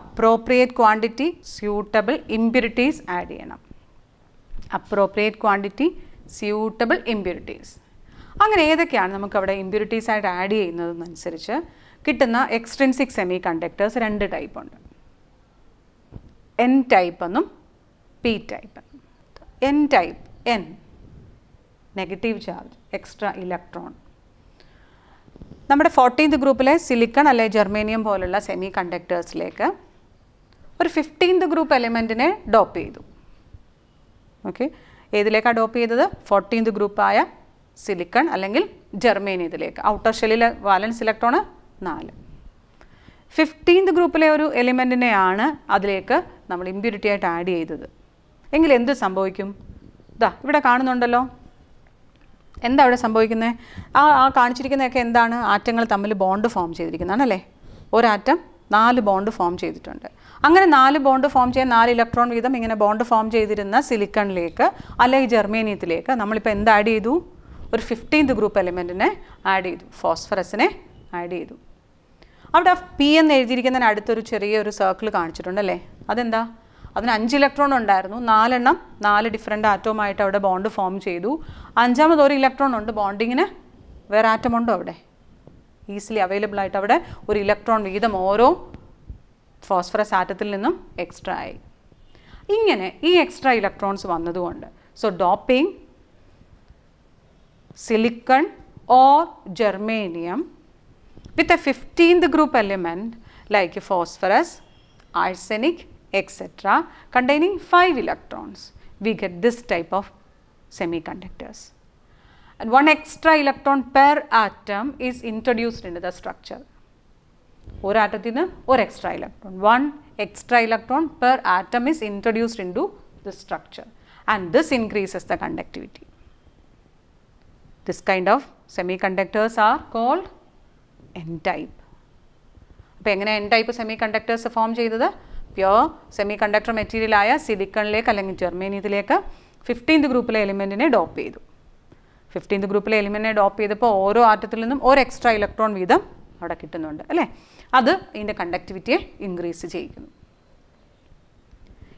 appropriate quantity suitable impurities add ചെയ്യണം അപ്രോപ്രിയേറ്റ് ക്വാണ്ടിറ്റി സ്യൂട്ടബിൾ ഇമ്പ്യൂരിറ്റീസ് അങ്ങനെ ഏതൊക്കെയാണ് നമുക്കവിടെ ഇമ്പ്യൂരിറ്റീസ് ആയിട്ട് ആഡ് ചെയ്യുന്നതെന്നനുസരിച്ച് കിട്ടുന്ന എക്സ്ട്രിൻസിക് സെമി കണ്ടക്ടേഴ്സ് രണ്ട് ടൈപ്പ് ഉണ്ട് എൻ ടൈപ്പ് എന്നും P type N type N negative charge extra electron നമ്മുടെ ഫോർട്ടീൻത് ഗ്രൂപ്പിലെ സിലിക്കൺ അല്ലെ ജെർമേനിയം പോലുള്ള സെമി കണ്ടക്ടേഴ്സിലേക്ക് ഒരു ഫിഫ്റ്റീൻത് ഗ്രൂപ്പ് എലിമെൻറ്റിനെ ഡോപ്പ് ചെയ്തു ഓക്കെ ഏതിലേക്ക് അഡോപ്റ്റ് ചെയ്തത് ഫോർട്ടീൻത് ഗ്രൂപ്പായ സിലിക്കൺ അല്ലെങ്കിൽ ഇതിലേക്ക് ഔട്ടർ ഷെല്ലിലെ വാലൻസ് ഇലക്ട്രോണ് നാല് ഫിഫ്റ്റീൻത് ഗ്രൂപ്പിലെ ഒരു എലിമെൻറ്റിനെയാണ് അതിലേക്ക് നമ്മൾ ഇമ്പ്യൂരിറ്റി ആയിട്ട് ആഡ് ചെയ്തത് എങ്കിൽ എന്ത് സംഭവിക്കും ഇതാ ഇവിടെ കാണുന്നുണ്ടല്ലോ എന്താ അവിടെ സംഭവിക്കുന്നത് ആ ആ കാണിച്ചിരിക്കുന്നതൊക്കെ എന്താണ് ആറ്റങ്ങൾ തമ്മിൽ ബോണ്ട് ഫോം ചെയ്തിരിക്കുന്നതാണല്ലേ ഒരാറ്റം നാല് ബോണ്ട് ഫോം ചെയ്തിട്ടുണ്ട് അങ്ങനെ നാല് ബോണ്ട് ഫോം ചെയ്യാൻ നാല് ഇലക്ട്രോൺ വീതം ഇങ്ങനെ ബോണ്ട് ഫോം ചെയ്തിരുന്ന സിലിക്കണിലേക്ക് അല്ലെങ്കിൽ ജെർമേനിയത്തിലേക്ക് നമ്മളിപ്പോൾ എന്ത് ആഡ് ചെയ്തു ഒരു ഫിഫ്റ്റീൻത് ഗ്രൂപ്പ് എലിമെൻറ്റിനെ ആഡ് ചെയ്തു ഫോസ്ഫറസിനെ ആഡ് ചെയ്തു അവിടെ പി എന്ന് എഴുതിയിരിക്കുന്നതിന് അടുത്തൊരു ചെറിയൊരു സർക്കിൾ കാണിച്ചിട്ടുണ്ട് അല്ലേ അതെന്താ അതിന് അഞ്ച് ഇലക്ട്രോൺ ഉണ്ടായിരുന്നു നാലെണ്ണം നാല് ഡിഫറെൻ്റ് ആറ്റോമായിട്ട് അവിടെ ബോണ്ട് ഫോം ചെയ്തു അഞ്ചാമത് ഒരു ഇലക്ട്രോൺ ഉണ്ട് ബോണ്ടിങ്ങിന് വേറെ ആറ്റം ഉണ്ടോ അവിടെ ഈസിലി അവൈലബിൾ ആയിട്ട് അവിടെ ഒരു ഇലക്ട്രോൺ വീതം ഓരോ ഫോസ്ഫറസ് ആറ്റത്തിൽ നിന്നും എക്സ്ട്രാ ആയി ഇങ്ങനെ extra electrons ഇലക്ട്രോൺസ് വന്നതുകൊണ്ട് So doping silicon or germanium with a 15th group element like phosphorus, arsenic etc. containing 5 electrons. We get this type of semiconductors. And one extra electron per atom is introduced into the structure. ഒരു ആറ്റത്തിൽ നിന്ന് ഒരു extra electron one extra electron per atom is introduced into the structure and this increases the conductivity this kind of semi conductors are called N type അപ്പോൾ എങ്ങനെ N type semi conductors form ചെയ്തത് pure semi conductor ആയ സിലിക്കണിലേക്ക് അല്ലെങ്കിൽ ജെർമേനിയത്തിലേക്ക് fifteenth ഗ്രൂപ്പിലെ എലിമെൻറ്റിനെ dope ചെയ്തു fifteenth ഗ്രൂപ്പിലെ എലിമെൻറ്റിനെ dope ചെയ്തപ്പോൾ ഓരോ ആറ്റത്തിൽ നിന്നും ഒരു എക്സ്ട്രാ ഇലക്ട്രോൺ വീതം അവിടെ കിട്ടുന്നുണ്ട് അല്ലേ അത് അതിൻ്റെ കണ്ടക്ടിവിറ്റിയെ ഇൻക്രീസ് ചെയ്യിക്കുന്നു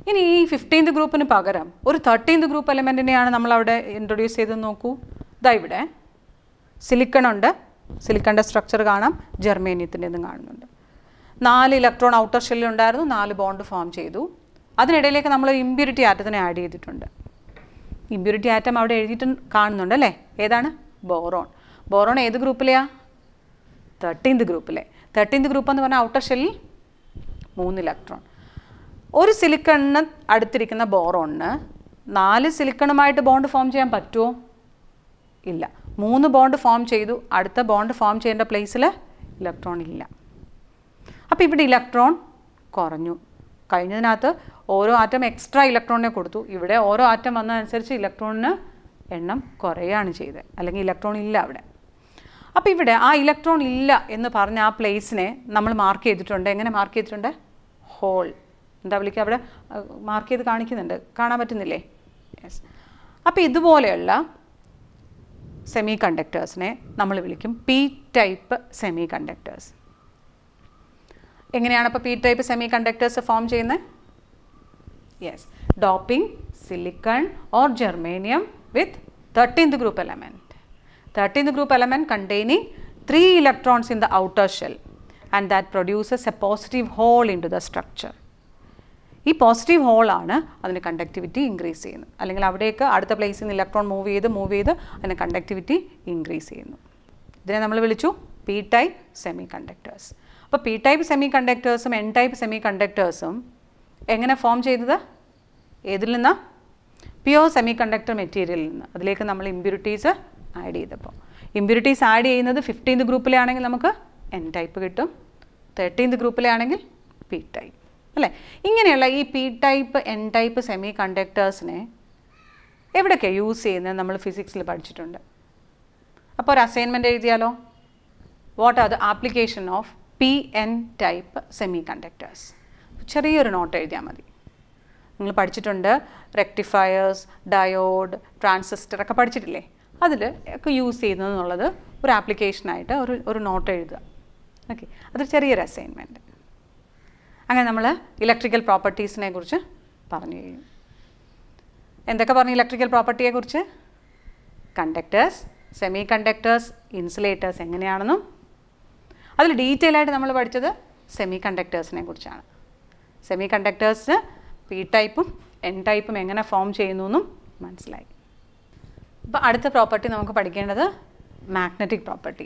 ഇനി ഈ ഫിഫ്റ്റീൻത് ഗ്രൂപ്പിന് പകരം ഒരു തേർട്ടീൻത് ഗ്രൂപ്പ് എലമെൻറ്റിനെയാണ് നമ്മളവിടെ ഇൻട്രൊഡ്യൂസ് ചെയ്ത് നോക്കൂ ഇതാ ഇവിടെ സിലിക്കൺ ഉണ്ട് സിലിക്കണിൻ്റെ സ്ട്രക്ചർ കാണാം ജെർമേനിയത്തിൻ്റെതും കാണുന്നുണ്ട് നാല് ഇലക്ട്രോൺ ഔട്ടർ ഷെല്ലിൽ ഉണ്ടായിരുന്നു നാല് ബോണ്ട് ഫോം ചെയ്തു അതിനിടയിലേക്ക് നമ്മൾ ഇമ്പ്യൂരിറ്റി ആറ്റത്തിനെ ആഡ് ചെയ്തിട്ടുണ്ട് ഇമ്പ്യൂരിറ്റി ആറ്റം അവിടെ എഴുതിയിട്ട് കാണുന്നുണ്ട് അല്ലേ ഏതാണ് ബോറോൺ ബോറോൺ ഏത് ഗ്രൂപ്പിലെയാണ് തേർട്ടീൻത് ഗ്രൂപ്പിലെ തേർട്ടീൻത് ഗ്രൂപ്പ് എന്ന് പറഞ്ഞാൽ ഔട്ടർ ഷെല്ലിൽ മൂന്ന് ഇലക്ട്രോൺ ഒരു സിലിക്കണിന് അടുത്തിരിക്കുന്ന ബോറോണിന് നാല് സിലിക്കണുമായിട്ട് ബോണ്ട് ഫോം ചെയ്യാൻ പറ്റുമോ ഇല്ല മൂന്ന് ബോണ്ട് ഫോം ചെയ്തു അടുത്ത ബോണ്ട് ഫോം ചെയ്യേണ്ട പ്ലേസിൽ ഇലക്ട്രോൺ ഇല്ല അപ്പോൾ ഇവിടെ ഇലക്ട്രോൺ കുറഞ്ഞു കഴിഞ്ഞതിനകത്ത് ഓരോ ആറ്റം എക്സ്ട്രാ ഇലക്ട്രോണിനെ കൊടുത്തു ഇവിടെ ഓരോ ആറ്റം വന്നതനുസരിച്ച് ഇലക്ട്രോണിന് എണ്ണം കുറയുകയാണ് ചെയ്തത് അല്ലെങ്കിൽ ഇലക്ട്രോൺ ഇല്ല അവിടെ അപ്പോൾ ഇവിടെ ആ ഇലക്ട്രോൺ ഇല്ല എന്ന് പറഞ്ഞ ആ പ്ലേസിനെ നമ്മൾ മാർക്ക് ചെയ്തിട്ടുണ്ട് എങ്ങനെ മാർക്ക് ചെയ്തിട്ടുണ്ട് ഹോൾ എന്താ വിളിക്കുക അവിടെ മാർക്ക് ചെയ്ത് കാണിക്കുന്നുണ്ട് കാണാൻ പറ്റുന്നില്ലേ യെസ് അപ്പോൾ ഇതുപോലെയുള്ള സെമി കണ്ടക്ടേഴ്സിനെ നമ്മൾ വിളിക്കും പി ടൈപ്പ് സെമി കണ്ടക്ടേഴ്സ് എങ്ങനെയാണ് അപ്പോൾ P type semi conductors form ചെയ്യുന്നത് yes doping silicon or germanium with thirteenth group element 13th group element containing 3 electrons in the outer shell and that produces a positive hole into the structure. ഈ positive ഹോളാണ് അതിന് conductivity increase ചെയ്യുന്നത് അല്ലെങ്കിൽ അവിടേക്ക് അടുത്ത പ്ലേസിൽ നിന്ന് ഇലക്ട്രോൺ മൂവ് ചെയ്ത് മൂവ് ചെയ്ത് അതിന് കണ്ടക്ടിവിറ്റി ഇൻക്രീസ് ചെയ്യുന്നു ഇതിനെ നമ്മൾ വിളിച്ചു പി ടൈപ്പ് സെമി കണ്ടക്ടേഴ്സ് അപ്പോൾ പി ടൈപ്പ് സെമി കണ്ടക്ടേഴ്സും എൻ ടൈപ്പ് സെമി കണ്ടക്ടേഴ്സും എങ്ങനെ ഫോം ചെയ്തത് ഏതിൽ നിന്നാണ് പ്യുവർ സെമി കണ്ടക്ടർ മെറ്റീരിയലിൽ നിന്ന് അതിലേക്ക് നമ്മൾ ഇമ്പ്യൂരിറ്റീസ് ആഡ് ചെയ്തപ്പോൾ ഇമ്പ്യൂരിറ്റീസ് ആഡ് ചെയ്യുന്നത് ഫിഫ്റ്റീൻത് ഗ്രൂപ്പിലാണെങ്കിൽ നമുക്ക് എൻ ടൈപ്പ് കിട്ടും തേർട്ടീൻത് ഗ്രൂപ്പിലാണെങ്കിൽ പി ടൈപ്പ് അല്ലേ ഇങ്ങനെയുള്ള ഈ പി ടൈപ്പ് എൻ ടൈപ്പ് സെമി കണ്ടക്ടേഴ്സിനെ എവിടെയൊക്കെയാണ് യൂസ് ചെയ്യുന്നത് നമ്മൾ ഫിസിക്സിൽ പഠിച്ചിട്ടുണ്ട് അപ്പോൾ ഒരു അസൈൻമെൻ്റ് എഴുതിയാലോ what are the application of P N type semi semiconductors ചെറിയൊരു നോട്ട് എഴുതിയാൽ മതി നിങ്ങൾ പഠിച്ചിട്ടുണ്ട് റെക്ടിഫയേഴ്സ് ഡയോഡ് ട്രാൻസിസ്റ്റർ ഒക്കെ പഠിച്ചിട്ടില്ലേ അതിൽ ഒക്കെ യൂസ് ചെയ്യുന്നതെന്നുള്ളത് ഒരു ആപ്ലിക്കേഷനായിട്ട് ഒരു ഒരു നോട്ട് എഴുതുക ഓക്കെ അതൊരു ചെറിയൊരു അസൈൻമെൻറ്റ് അങ്ങനെ നമ്മൾ ഇലക്ട്രിക്കൽ പ്രോപ്പർട്ടീസിനെ കുറിച്ച് പറഞ്ഞു കഴിഞ്ഞു എന്തൊക്കെ പറഞ്ഞു ഇലക്ട്രിക്കൽ പ്രോപ്പർട്ടിയെക്കുറിച്ച് കണ്ടക്ടേഴ്സ് സെമി കണ്ടക്ടേഴ്സ് ഇൻസുലേറ്റേഴ്സ് എങ്ങനെയാണെന്നും അതിൽ ഡീറ്റെയിൽ ആയിട്ട് നമ്മൾ പഠിച്ചത് സെമി കണ്ടക്ടേഴ്സിനെ കുറിച്ചാണ് സെമി കണ്ടക്ടേഴ്സ് പി ടൈപ്പും എൻ ടൈപ്പും എങ്ങനെ ഫോം ചെയ്യുന്നു എന്നും മനസ്സിലായി അപ്പോൾ അടുത്ത പ്രോപ്പർട്ടി നമുക്ക് പഠിക്കേണ്ടത് മാഗ്നറ്റിക് പ്രോപ്പർട്ടി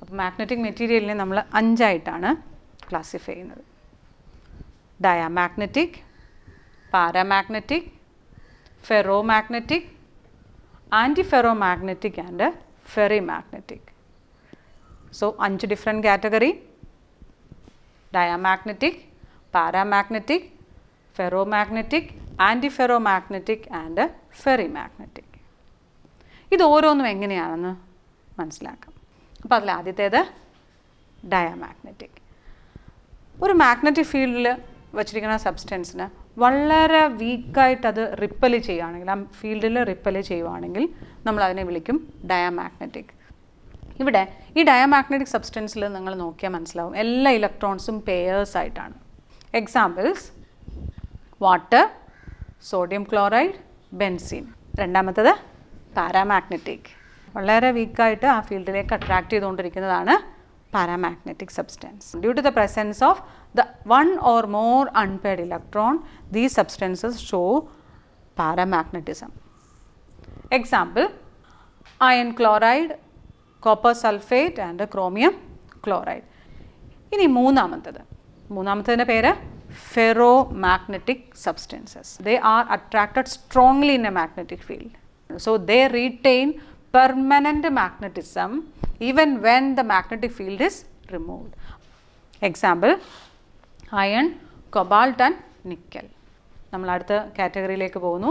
അപ്പോൾ മാഗ്നറ്റിക് മെറ്റീരിയലിനെ നമ്മൾ അഞ്ചായിട്ടാണ് ക്ലാസിഫൈ ചെയ്യുന്നത് diamagnetic paramagnetic ferromagnetic antiferromagnetic and ferrimagnetic so അഞ്ച് different category diamagnetic paramagnetic ferromagnetic antiferromagnetic and ferrimagnetic ഇത് ഓരോന്നും എങ്ങനെയാണെന്ന് മനസ്സിലാക്കാം അപ്പോൾ അതിൽ ആദ്യത്തേത് ഡയമാഗ്നറ്റിക് ഒരു മാഗ്നറ്റിക് ഫീൽഡിൽ വച്ചിരിക്കുന്ന സബ്സ്റ്റൻസിന് വളരെ വീക്കായിട്ട് അത് റിപ്പൽ ചെയ്യുകയാണെങ്കിൽ ആ ഫീൽഡിൽ റിപ്പൽ ചെയ്യുകയാണെങ്കിൽ നമ്മൾ അതിനെ വിളിക്കും ഡയമാഗ്നറ്റിക് ഇവിടെ ഈ ഡയമാഗ്നറ്റിക് സബ്സ്റ്റൻസിൽ നിങ്ങൾ നോക്കിയാൽ മനസ്സിലാവും എല്ലാ ഇലക്ട്രോൺസും പെയേഴ്സ് ആയിട്ടാണ് examples water sodium chloride benzene രണ്ടാമത്തത് പാരാമാഗ്നറ്റിക് വളരെ വീക്കായിട്ട് ആ ഫീൽഡിലേക്ക് അട്രാക്ട് ചെയ്തുകൊണ്ടിരിക്കുന്നതാണ് paramagnetic substance due to the presence of the one or more unpaired electron these substances show paramagnetism example iron chloride copper sulphate and chromium chloride ഇനി മൂന്നാമത്തത് മൂന്നാമത്തതിൻ്റെ പേര് ferromagnetic substances they are attracted strongly in a magnetic field So, they retain permanent magnetism even when the magnetic field is removed. Example, iron, cobalt and nickel. നമ്മൾ അടുത്ത കാറ്റഗറിയിലേക്ക് പോകുന്നു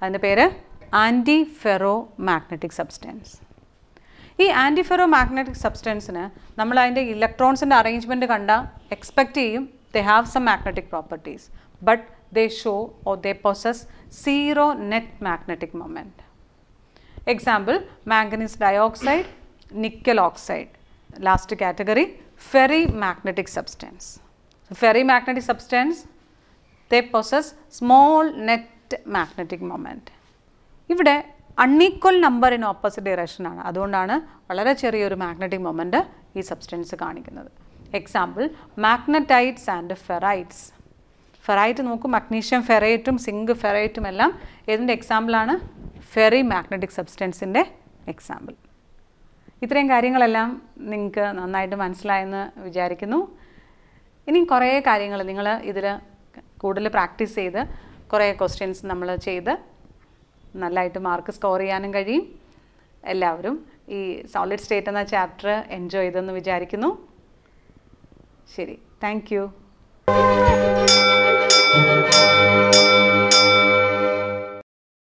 അതിൻ്റെ പേര് antiferromagnetic substance ഈ antiferromagnetic സബ്സ്റ്റൻസിന് നമ്മൾ അതിൻ്റെ ഇലക്ട്രോൺസിൻ്റെ അറേഞ്ച്മെൻറ്റ് കണ്ട എക്സ്പെക്റ്റ് ചെയ്യും they have some magnetic properties but they show or they possess zero net magnetic moment Example, manganese dioxide, nickel oxide. Last category, ferromagnetic substance. So, ferromagnetic substance, they possess small net magnetic moment. ഇവിടെ unequal number in opposite ആണ് അതുകൊണ്ടാണ് വളരെ ചെറിയൊരു magnetic moment ഈ substance കാണിക്കുന്നത് example magnetites and ferrites ferrite നോക്കും magnesium ഫെറൈറ്റും zinc ഫെറൈറ്റും എല്ലാം ഏതിൻ്റെ എക്സാമ്പിളാണ് ഫെറി മാഗ്നറ്റിക് സബ്സ്റ്റൻസിൻ്റെ എക്സാമ്പിൾ ഇത്രയും കാര്യങ്ങളെല്ലാം നിങ്ങൾക്ക് നന്നായിട്ട് മനസ്സിലായെന്ന് വിചാരിക്കുന്നു ഇനി കുറേ കാര്യങ്ങൾ നിങ്ങൾ ഇതിൽ കൂടുതൽ പ്രാക്ടീസ് ചെയ്ത് കുറേ ക്വസ്റ്റ്യൻസ് നമ്മൾ ചെയ്ത് നല്ലതായിട്ട് മാർക്ക് സ്കോർ ചെയ്യാനും കഴിയും എല്ലാവരും ഈ സോളിഡ് സ്റ്റേറ്റ് എന്ന ചാപ്റ്റർ എൻജോയ് ചെയ്തെന്ന് വിചാരിക്കുന്നു ശരി താങ്ക് യു